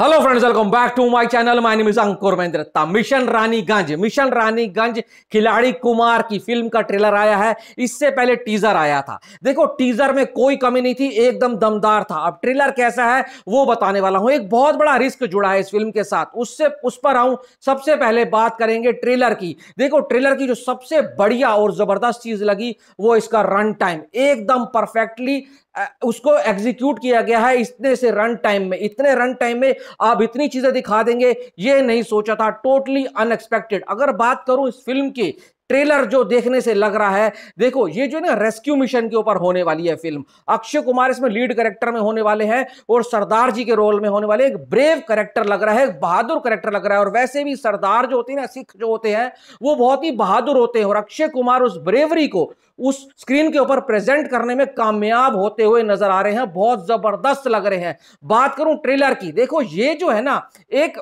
hello friends welcome back to my channel my name is Ankur Mahendra Datta mission Raniganj mission Raniganj Khiladi Kumar की film का trailer आया है इससे पहले टीजर आया था देखो टीजर में कोई कमी नहीं थी एकदम दमदार था अब ट्रेलर कैसा है वो बताने वाला हूं एक बहुत बड़ा रिस्क जुड़ा है इस फिल्म के साथ उससे उस पर आऊं सबसे पहले बात करेंगे ट्रेलर की देखो ट्रेलर की जो सबसे बढ़िया और जबरदस्त चीज लगी वो इसका रन टाइम एकदम परफेक्टली उसको एग्जीक्यूट किया गया है इतने से रन टाइम में इतने रन टाइम में आप इतनी चीजें दिखा देंगे ये नहीं सोचा था टोटली अनएक्सपेक्टेड अगर बात करूं इस फिल्म की ट्रेलर जो देखने से लग रहा है देखो ये जो ना रेस्क्यू मिशन के ऊपर होने वाली है फिल्म अक्षय कुमार इसमें लीड करेक्टर में होने वाले हैं और सरदार जी के रोल में होने वाले एक ब्रेव करेक्टर लग रहा है एक बहादुर करेक्टर लग रहा है और वैसे भी सरदार जो होते हैं ना सिख जो होते हैं वो बहुत ही बहादुर होते हैं और अक्षय कुमार उस ब्रेवरी को उस स्क्रीन के ऊपर प्रेजेंट करने में कामयाब होते हुए नजर आ रहे हैं बहुत जबरदस्त लग रहे हैं बात करूं ट्रेलर की देखो ये जो है ना एक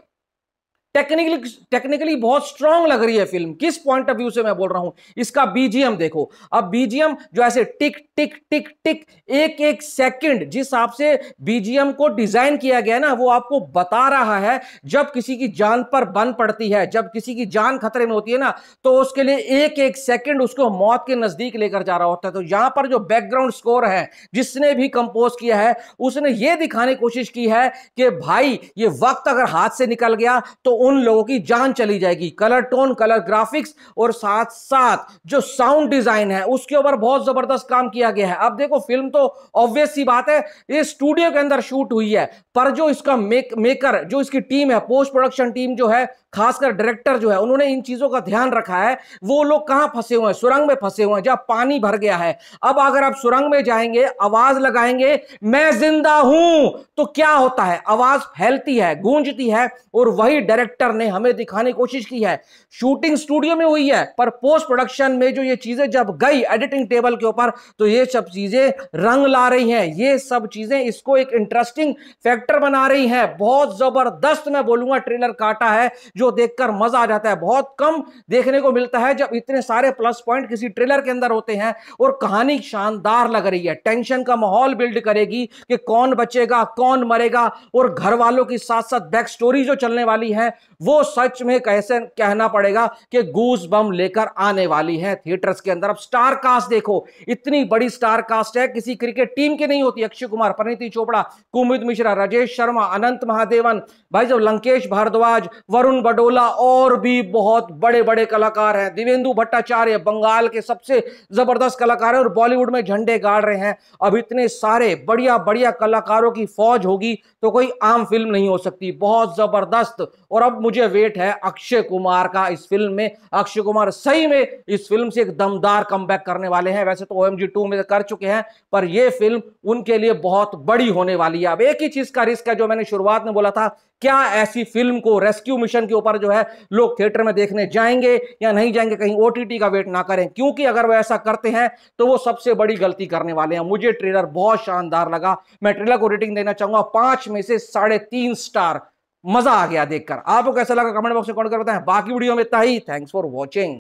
टेक्निकली टेक्निकली बहुत स्ट्रांग लग रही है फिल्म किस पॉइंट ऑफ व्यू से मैं बोल रहा हूं इसका बीजीएम देखो अब बीजीएम जो ऐसे टिक टिक टिक टिक एक एक सेकंड जिस हिसाब से बीजीएम को डिजाइन किया गया ना वो आपको बता रहा है जब किसी की जान पर बन पड़ती है जब किसी की जान खतरे में होती है ना तो उसके लिए एक एक सेकेंड उसको मौत के नजदीक लेकर जा रहा होता है तो यहां पर जो बैकग्राउंड स्कोर है जिसने भी कंपोज किया है उसने ये दिखाने की कोशिश की है कि भाई ये वक्त अगर हाथ से निकल गया तो उन लोगों की जान चली जाएगी कलर टोन कलर ग्राफिक्स और साथ साथ जो साउंड डिजाइन है उसके ऊपर बहुत जबरदस्त काम किया गया है अब देखो फिल्म तो ऑब्वियस सी बात है ये स्टूडियो के अंदर शूट हुई है पर जो इसका मेक मेकर जो इसकी टीम है पोस्ट प्रोडक्शन टीम जो है खासकर डायरेक्टर जो है उन्होंने इन चीजों का ध्यान रखा है वो लोग कहां फंसे हुए हैं सुरंग में फंसे हुए हैं जब पानी भर गया है अब अगर आप सुरंग में जाएंगे आवाज लगाएंगे मैं जिंदा हूं तो क्या होता है आवाज फैलती है गूंजती है और वही डायरेक्ट डायरेक्टर ने हमें दिखाने की कोशिश की है शूटिंग स्टूडियो में हुई है पर पोस्ट प्रोडक्शन में जो ये चीजें जब गई एडिटिंग टेबल के ऊपर तो ये सब चीजें रंग ला रही हैं ये सब चीजें इसको एक इंटरेस्टिंग फैक्टर बना रही हैं बहुत जबरदस्त मैं बोलूंगा ट्रेलर काटा है जो देखकर मजा आ जाता है बहुत कम देखने को मिलता है जब इतने सारे प्लस पॉइंट किसी ट्रेलर के अंदर होते हैं और कहानी शानदार लग रही है टेंशन का माहौल बिल्ड करेगी कि कौन बचेगा कौन मरेगा और घर वालों की साथ साथ बैक स्टोरी जो चलने वाली है वो सच में कैसे कहना पड़ेगा कि गूस बम लेकर आने वाली है थिएटर्स के अंदर अब स्टार कास्ट देखो इतनी बड़ी स्टार कास्ट है किसी क्रिकेट टीम की नहीं होती अक्षय कुमार परिणति चोपड़ा कुमित मिश्रा राजेश शर्मा अनंत महादेवन भाई जब लंकेश भारद्वाज वरुण बडोला और भी बहुत बड़े बड़े कलाकार हैं दिवेंदु भट्टाचार्य बंगाल के सबसे जबरदस्त कलाकार हैं और बॉलीवुड में झंडे गाड़ रहे हैं अब इतने सारे बढ़िया बढ़िया कलाकारों की फौज होगी तो कोई आम फिल्म नहीं हो सकती बहुत जबरदस्त और अब मुझे वेट है अक्षय कुमार का इस फिल्म में अक्षय कुमार सही में इस फिल्म से एक दमदार कम करने वाले हैं वैसे तो ओ एम टू में कर चुके हैं पर यह फिल्म उनके लिए बहुत बड़ी होने वाली है अब एक ही चीज का रिस्क है जो मैंने शुरुआत में बोला था क्या ऐसी फिल्म को रेस्क्यू मिशन के ऊपर जो है लोग थिएटर में देखने जाएंगे या नहीं जाएंगे कहीं ओटीटी का वेट ना करें क्योंकि अगर वो ऐसा करते हैं तो वो सबसे बड़ी गलती करने वाले हैं मुझे ट्रेलर बहुत शानदार लगा मैं ट्रेलर को रेटिंग देना चाहूंगा पांच में से साढ़े तीन स्टार मजा आ गया देखकर आपको कैसा लगा कमेंट बॉक्स में कमेंट कर बताएं बाकी वीडियो में इतना ही थैंक्स फॉर वॉचिंग